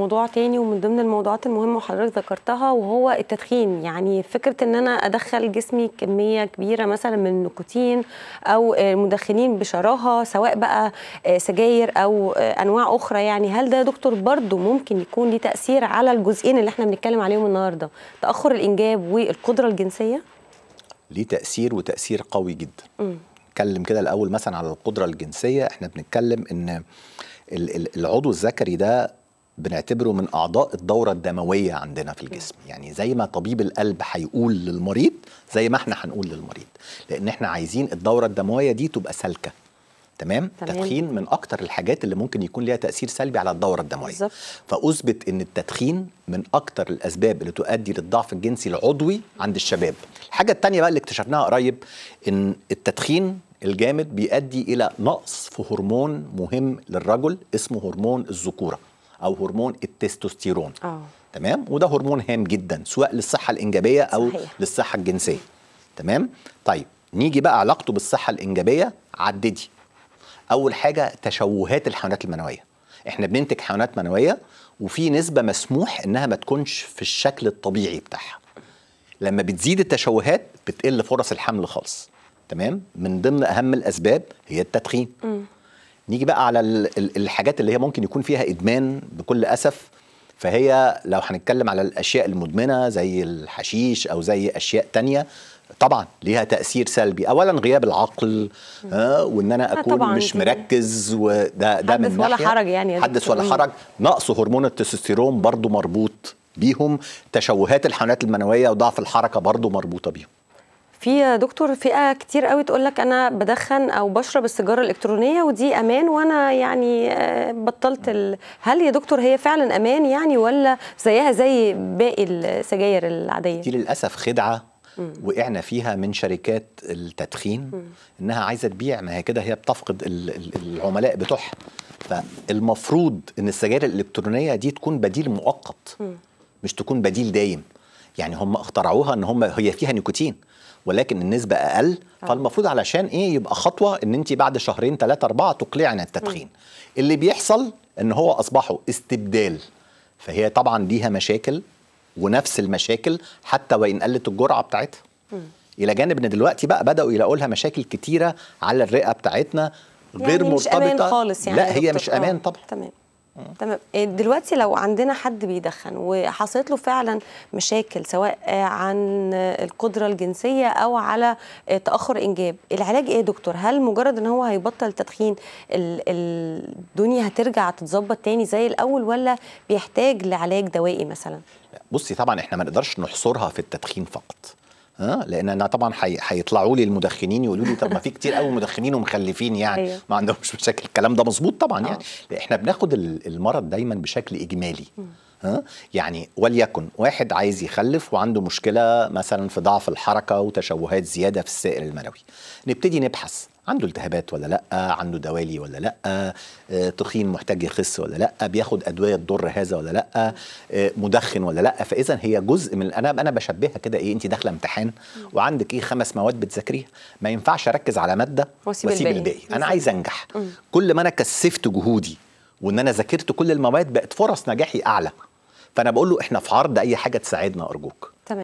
موضوع تاني ومن ضمن الموضوعات المهمه وحضرتك ذكرتها وهو التدخين يعني فكره ان انا ادخل جسمي كميه كبيره مثلا من النيكوتين او المدخنين بشراهه سواء بقى آه، سجاير او آه، انواع اخرى يعني هل ده دكتور برضه ممكن يكون ليه تاثير على الجزئين اللي احنا بنتكلم عليهم النهارده تاخر الانجاب والقدره الجنسيه ليه تاثير وتاثير قوي جدا م. نتكلم كده الاول مثلا على القدره الجنسيه احنا بنتكلم ان العضو الذكري ده بنعتبره من اعضاء الدوره الدمويه عندنا في الجسم يعني زي ما طبيب القلب هيقول للمريض زي ما احنا هنقول للمريض لان احنا عايزين الدوره الدمويه دي تبقى سالكه تمام؟, تمام التدخين من اكتر الحاجات اللي ممكن يكون ليها تاثير سلبي على الدوره الدمويه بالزبط. فاثبت ان التدخين من اكتر الاسباب اللي تؤدي للضعف الجنسي العضوي عند الشباب الحاجه الثانيه بقى اللي اكتشفناها قريب ان التدخين الجامد بيؤدي الى نقص في هرمون مهم للرجل اسمه هرمون الذكوره او هرمون التستوستيرون أوه. تمام وده هرمون هام جدا سواء للصحه الانجابيه او صحيح. للصحه الجنسيه تمام طيب نيجي بقى علاقته بالصحه الانجابيه عددي اول حاجه تشوهات الحيوانات المنويه احنا بننتج حيوانات منويه وفي نسبه مسموح انها ما تكونش في الشكل الطبيعي بتاعها لما بتزيد التشوهات بتقل فرص الحمل خالص تمام من ضمن اهم الاسباب هي التدخين نيجي بقى على الحاجات اللي هي ممكن يكون فيها ادمان بكل اسف فهي لو هنتكلم على الاشياء المدمنه زي الحشيش او زي اشياء تانية طبعا ليها تاثير سلبي اولا غياب العقل آه وان انا آه، اكون مش مركز وده ده من ولا حرج يعني حدث ولا حرج نقص هرمون التستوستيرون برضو مربوط بيهم تشوهات الحيوانات المنويه وضعف الحركه برضو مربوطه بيهم في دكتور فئه كتير قوي تقول لك انا بدخن او بشرب السيجاره الالكترونيه ودي امان وانا يعني آه، بطلت ال... هل يا دكتور هي فعلا امان يعني ولا زيها زي باقي السجاير العاديه دي للاسف خدعه وقعنا فيها من شركات التدخين انها عايزه تبيع ما هي كده هي بتفقد العملاء بتوعها فالمفروض ان السجاير الالكترونيه دي تكون بديل مؤقت مش تكون بديل دايم يعني هم اخترعوها ان هم هي فيها نيكوتين ولكن النسبه اقل آه. فالمفروض علشان ايه يبقى خطوه ان انت بعد شهرين ثلاثه اربعه تقلعي عن التدخين اللي بيحصل ان هو اصبحوا استبدال فهي طبعا ليها مشاكل ونفس المشاكل حتى وان قلت الجرعه بتاعتها الى جانب ان دلوقتي بقى بداوا يلاقوا لها مشاكل كتيره على الرئه بتاعتنا غير يعني مرتبطه مش أمان خالص يعني لا هي مش امان آه، طبعا تمام تمام إيه، دلوقتي لو عندنا حد بيدخن وحصلت له فعلا مشاكل سواء عن القدره الجنسيه او على تاخر انجاب العلاج ايه يا دكتور هل مجرد ان هو هيبطل تدخين الدنيا هترجع تتظبط تاني زي الاول ولا بيحتاج لعلاج دوائي مثلا بصي طبعا احنا ما نقدرش نحصرها في التدخين فقط ها آه، لان انا طبعا هيطلعوا لي المدخنين يقولوا لي طب ما في كتير قوي مدخنين ومخلفين يعني أيوه. ما عندهمش مشاكل الكلام ده مظبوط طبعا آه. يعني احنا بناخد المرض دايما بشكل اجمالي ها؟ يعني وليكن واحد عايز يخلف وعنده مشكلة مثلا في ضعف الحركة وتشوهات زيادة في السائل المنوي نبتدي نبحث عنده التهابات ولا لا عنده دوالي ولا لا آه، تخين محتاج يخس ولا لا بياخد ادويه تضر هذا ولا لا آه، مدخن ولا لا فاذا هي جزء من انا انا بشبهها كده ايه انت داخله امتحان وعندك ايه خمس مواد بتذاكريها ما ينفعش اركز على ماده واسيب الباقي انا عايز انجح كل ما انا كثفت جهودي وان انا ذاكرت كل المواد بقت فرص نجاحي اعلى فانا بقول له احنا في عرض اي حاجه تساعدنا ارجوك